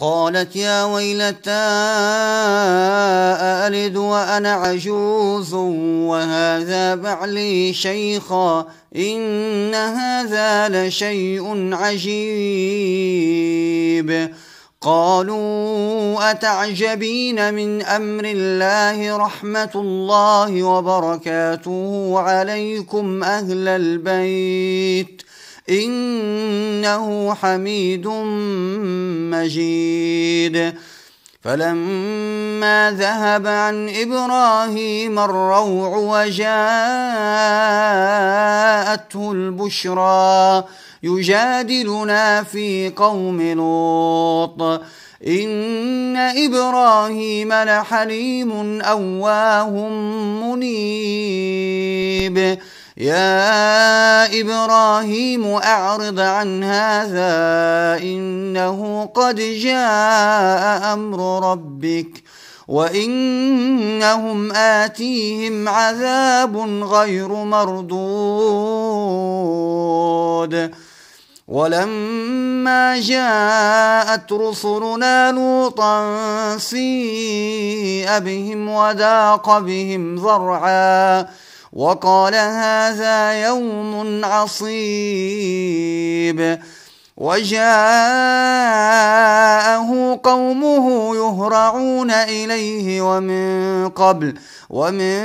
قالت يا ويلتى ألد وأنا عجوز وهذا بعلي شيخا إن هذا لشيء عجيب قالوا أتعجبين من أمر الله رحمة الله وبركاته عليكم أهل البيت إن إنه حميد مجيد فلما ذهب عن إبراهيم الروع وجاءته البشرى يجادلنا في قوم لوط إن إبراهيم لحليم أواه منيب يا إبراهيم أعرض عن هذا إنه قد جاء أمر ربك وإنهم آتيهم عذاب غير مردود ولما جاءت رسلنا لوطا سيء بهم وداق بهم ذرعاً وقال هذا يوم عصيب وجاءه قومه يهرعون إليه ومن قبل ومن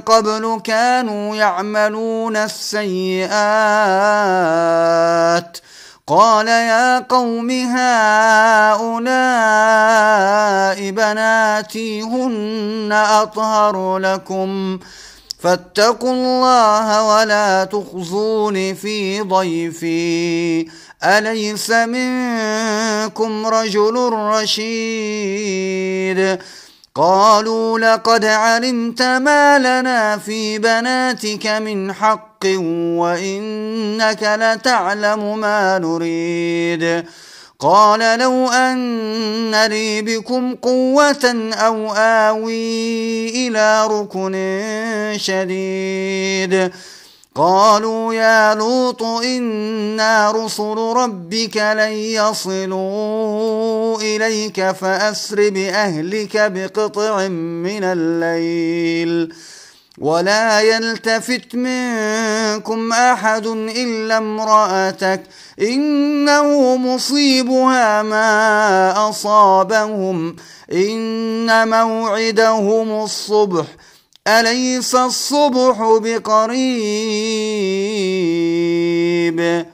قبل كانوا يعملون السيئات قال يا قوم هؤلاء بناتي هن أطهر لكم ۖ فاتقوا الله ولا تخزون في ضيفي أليس منكم رجل رشيد قالوا لقد علمت ما لنا في بناتك من حق وإنك لتعلم ما نريد قال لو أن لي بكم قوة أو آوي إلى ركن شديد قالوا يا لوط إنا رسل ربك لن يصلوا إليك فأسر بأهلك بقطع من الليل ۖ ولا يلتفت منكم احد الا امراتك انه مصيبها ما اصابهم ان موعدهم الصبح اليس الصبح بقريب